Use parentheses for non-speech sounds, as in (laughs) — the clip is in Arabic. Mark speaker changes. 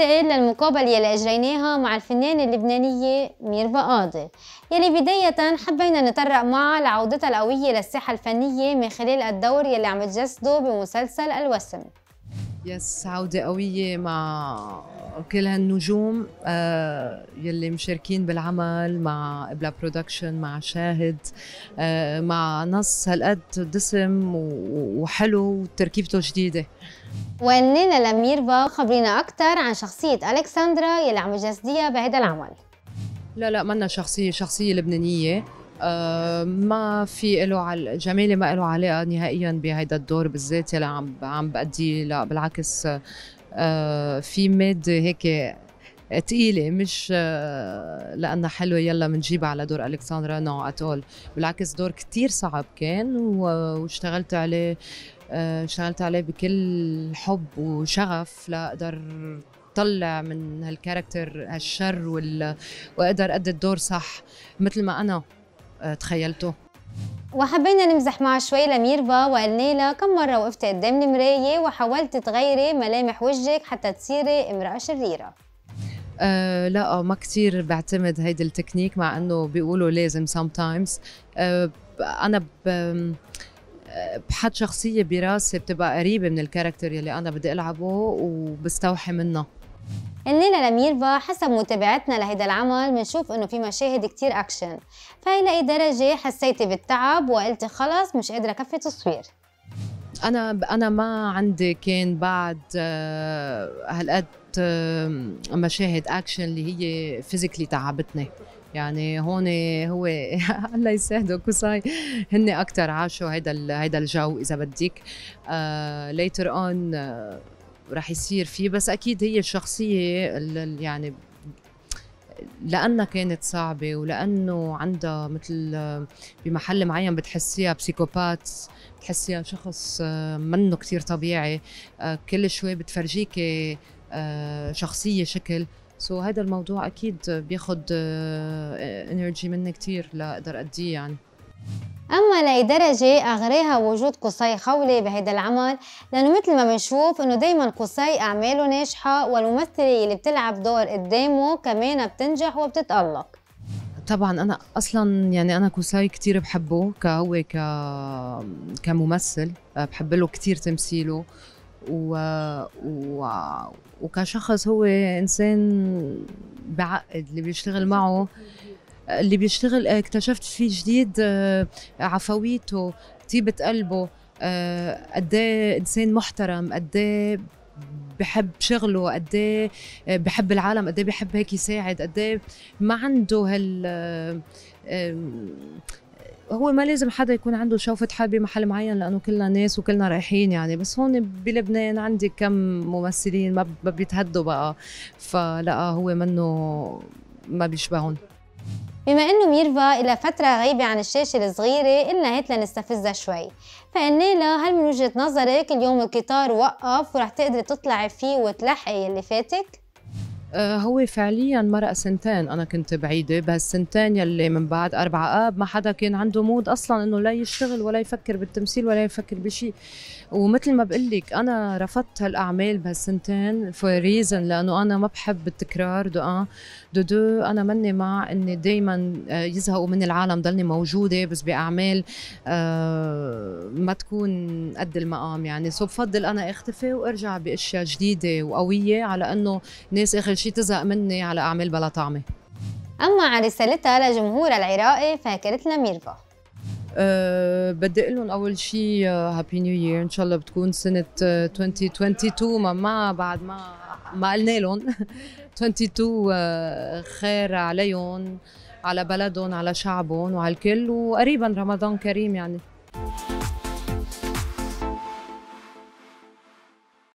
Speaker 1: ننتقل للمقابلة اللي أجريناها مع الفنانة اللبنانية ميرفا قاضي يلي بداية حبينا نتطرق معها لعودتها القوية للساحة الفنية من خلال الدور يلي عم تجسده بمسلسل الوسم
Speaker 2: يس عودة قوية مع كل هالنجوم آه، يلي مشاركين بالعمل مع بلا برودكشن مع شاهد آه، مع نص هالقد دسم وحلو وتركيبته جديدة ونينا لميربا خبرينا اكثر عن
Speaker 1: شخصيه الكسندرا يلي عم جسديها بهذا العمل
Speaker 2: لا لا منا شخصيه شخصيه لبنانيه أه ما في له على جمالي ما له علاقه نهائيا بهيدا الدور بالذات اللي عم عم بأدي لا بالعكس أه في ماده هيك تقيلة مش آه، لأنها حلوة يلا بنجيبها على دور ألكسندرا نو no, بالعكس دور كتير صعب كان واشتغلت عليه اشتغلت آه، عليه بكل حب وشغف لاقدر طلع من هالكاركتر هالشر وال... واقدر ادي الدور صح مثل ما انا آه، تخيلته
Speaker 1: وحبينا نمزح معها شوي لميرفا وقلنا لها كم مرة وقفتي قدام المراية وحاولتي تغيري ملامح وجهك حتى تصيري امرأة
Speaker 2: شريرة أه لا آه، ما كثير بعتمد هيدي التكنيك مع انه بيقولوا لازم سام تايمز أه انا ب... بحد شخصيه براسي بتبقى قريبه من الكاركتر يلي انا بدي العبه وبستوحي منه
Speaker 1: الليله لم يربى حسب متابعتنا لهيدا العمل بنشوف انه في مشاهد كتير اكشن فهي لاي درجه حسيتي بالتعب وقلت خلص مش قادره كفي تصوير
Speaker 2: انا انا ما عندي كان بعد آه، هالقد مشاهد اكشن اللي هي فيزيكلي تعبتني يعني هون هو (laughs) الله يساعده كوساي هن اكثر عاشوا هيدا هيدا الجو اذا بدك ليتر آه، اون آه، رح يصير فيه بس اكيد هي الشخصيه يعني لانها كانت صعبه ولانه عندها مثل آه، بمحل معين بتحسيها بسيكوبات بتحسيها شخص منه كثير طبيعي كل شوي بتفرجيكي شخصيه شكل سو هذا الموضوع اكيد بياخذ انرجي آه، مني كثير لاقدر اديه يعني
Speaker 1: اما لاي درجه اغريها وجود قصي خولي بهيدا العمل لانه مثل ما بنشوف انه دائما قصي اعماله ناجحه والممثله اللي بتلعب دور قدامه كمان بتنجح وبتتالق
Speaker 2: طبعا انا اصلا يعني انا قصي كثير بحبه كهو ك كممثل آه، بحب له كثير تمثيله و... و... وكشخص هو انسان بعقد اللي بيشتغل معه اللي بيشتغل اكتشفت فيه جديد آه، عفويته طيبة قلبه آه، قد إيه انسان محترم قد إيه بحب شغله قد إيه، آه، بحب العالم قد بحب هيك يساعد قد ما عنده هال هو ما لازم حدا يكون عنده شوفة حال بمحل معين لأنه كلنا ناس وكلنا رايحين يعني بس هون بلبنان عندي كم ممثلين ما بيتهدوا بقى فلا هو منه ما بيشبهون بما انه ميرفا
Speaker 1: الى فتره غايبه عن الشاشه الصغيره قلنا هات لنستفزها شوي فقلنا لها هل من وجهه نظرك اليوم القطار وقف ورح تقدري تطلعي فيه وتلحقي اللي فاتك
Speaker 2: آه، هو فعليا مرق سنتين انا كنت بعيده بهالسنتين يلي من بعد اربع اب ما حدا كان عنده مود اصلا انه لا يشتغل ولا يفكر بالتمثيل ولا يفكر بشيء ومثل ما بقول لك انا رفضت هالاعمال بهالسنتين فور ريزن لانه انا ما بحب التكرار دو ان دو دو انا مني مع اني دائما آه، يزهقوا من العالم ضلني موجوده بس باعمال آه، ما تكون قد المقام يعني سو بفضل انا اختفي وارجع باشياء جديده وقويه على انه ناس اخر شي تزهق مني على أعمال بلا طعمة
Speaker 1: أما عن رسالتها لجمهورها العراقي فاكرتنا ميرفا
Speaker 2: أه بدي اقول لهم اول شيء هابي نيو يير ان شاء الله بتكون سنه 2022 آه، ما, ما بعد ما ما قلنا لهم 22 (laughs) آه، خير عليهم على بلدهم على شعبهم وعلى الكل وقريبا رمضان كريم يعني